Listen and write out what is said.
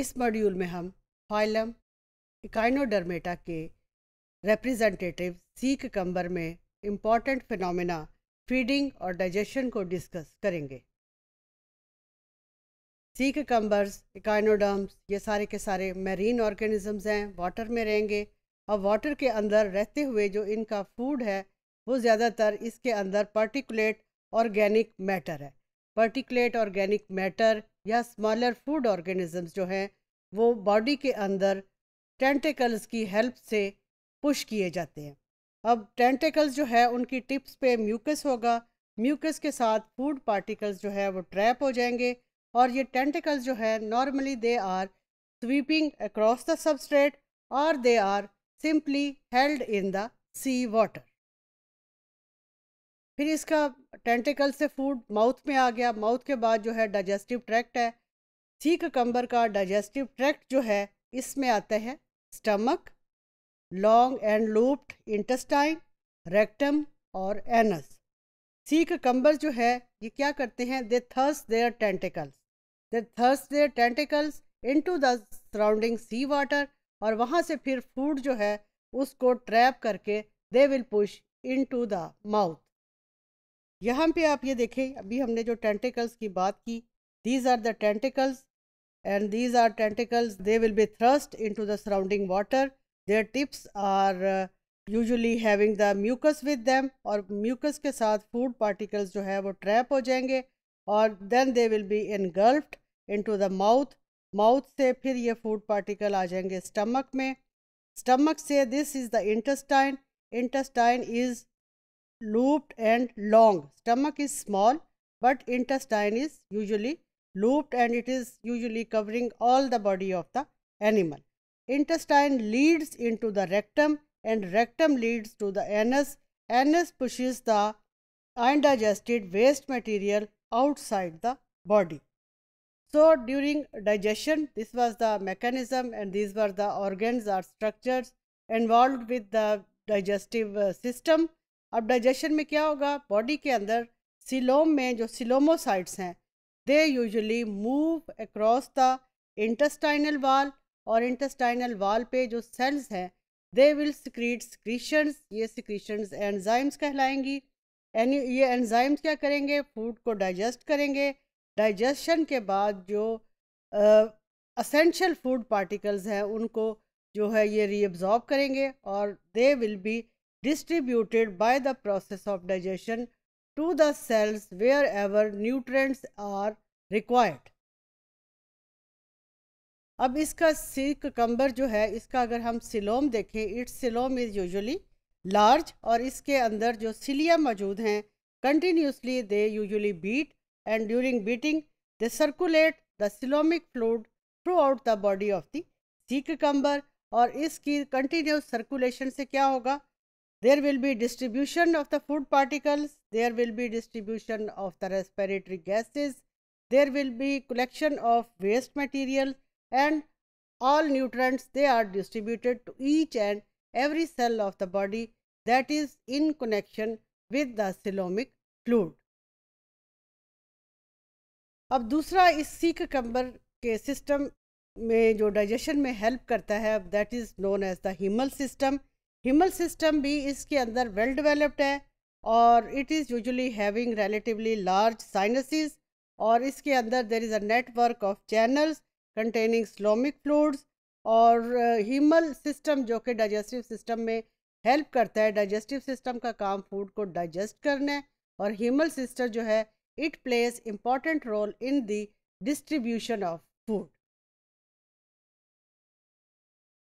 इस मॉड्यूल में हम फाइलम इकाइनोडर्मेटा के रिप्रेजेंटेटिव सी कम्बर में इम्पॉर्टेंट फिनोमेना फीडिंग और डाइजेशन को डिस्कस करेंगे सी कम्बर्स इकाइनोडर्म्स ये सारे के सारे मैरीन ऑर्गेनिजम्स हैं वाटर में रहेंगे और वाटर के अंदर रहते हुए जो इनका फूड है वो ज़्यादातर इसके अंदर पर्टिकुलेट ऑर्गेनिक मैटर है पर्टिकुलेट ऑर्गेनिक मैटर या स्मॉलर फूड ऑर्गेनिजम्स जो हैं वो बॉडी के अंदर टेंटिकल्स की हेल्प से पुश किए जाते हैं अब टेंटिकल्स जो है उनकी टिप्स पे म्यूकस होगा म्यूकस के साथ फूड पार्टिकल्स जो है वो ट्रैप हो जाएंगे और ये टेंटिकल्स जो है normally they are sweeping across the substrate और they are simply held in the sea water फिर इसका टेंटिकल से फूड माउथ में आ गया माउथ के बाद जो है डाइजेस्टिव ट्रैक्ट है सीख कंबर का डाइजेस्टिव ट्रैक्ट जो है इसमें आता है stomach long and looped intestine rectum और एनस सीख कंबर जो है ये क्या करते हैं they thrust their tentacles they thrust their tentacles into the surrounding sea water और वहाँ से फिर फूड जो है उसको ट्रैप करके they will push into the mouth यहाँ पे आप ये देखें अभी हमने जो टेंटिकल्स की बात की these are the tentacles and these are tentacles they will be thrust into the surrounding water their tips are usually having the mucus with them और म्यूकस के साथ फूड पार्टिकल्स जो है वो ट्रैप हो जाएंगे और then they will be engulfed to the mouth mouth से फिर ये फूड पार्टिकल आ जाएंगे स्टमक में स्टमक से this is the intestine intestine is looped and long. Stomach is small, but intestine is usually looped and it is usually covering all the body of the animal. Intestine leads into the rectum and rectum leads to the anus. Anus pushes the undigested waste material outside the body. So during digestion, this was the mechanism and these were the organs or structures involved with the digestive uh, system अब digestion में क्या होगा body के अंदर coelom में जो coelomocytes हैं they usually move across the intestinal wall और इंटस्टाइनल वाल पे जो सेल्स हैं दे विल सिक्रीट सिक्रीशंस ये सिक्रीशंस एंजाइम्स कहलाएंगी एनी ये एंजाइम्स क्या करेंगे फूड को डाइजेस्ट करेंगे डाइजेशन के बाद जो असेंशियल फूड पार्टिकल्स हैं उनको जो है ये रीअब्ज़ॉर्ब करेंगे और they will be distributed by the process of digestion to the cells wherever nutrients are required. अब इसका सी ककम्बर जो है इसका अगर हम सिलोम देखें its coelom is usually large और इसके अंदर जो सिलिया मौजूद हैं continuously they usually beat and during beating they circulate the coelomic fluid throughout the body of the sea cucumber और इसकी कंटिन्यूस सर्कुलेशन से क्या होगा There will be distribution of the food particles, there will be distribution of the respiratory gases, there will be collection of waste material and all nutrients they are distributed to each and every cell of the body that is in connection with the celomic fluid. अब दूसरा इस सी कम्बर के system में जो digestion में help करता है that is known as the system haemal system भी इसके अंदर वेल डेवलप्ड है और it is usually having relatively large sinuses और इसके अंदर there is a network of channels containing coelomic fluids और हीमल सिस्टम जो कि डाइजेस्टिव सिस्टम में हेल्प करता है डाइजेस्टिव सिस्टम का काम फूड को डाइजेस्ट करना है और ह्यूमल सिस्टम जो है it plays important role in the distribution of food